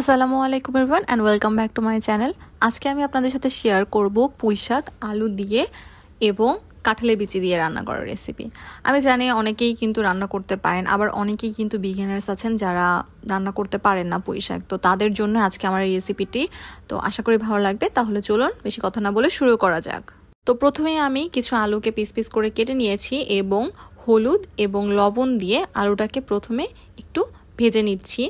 আসসালামু আলাইকুম everyone and welcome back to my channel আজকে আমি আপনাদের সাথে শেয়ার করব পুঁইশাক আলু দিয়ে এবং কাঁঠালের বিচি দিয়ে রান্না করার রেসিপি আমি জানি অনেকেই কিন্তু রান্না করতে পারেন আবার অনেকেই কিন্তু বিগিনার্স আছেন যারা রান্না করতে পারেন না পুঁইশাক তো তাদের জন্য আজকে আমার এই রেসিপিটি তো আশা করি ভালো লাগবে তাহলে চলুন বেশি কথা না বলে শুরু করা যাক তো প্রথমে আমি কিছু আলুকে পিস পিস করে কেটে নিয়েছি এবং হলুদ এবং লবণ দিয়ে আলুটাকে প্রথমে একটু ভেজে নিচ্ছি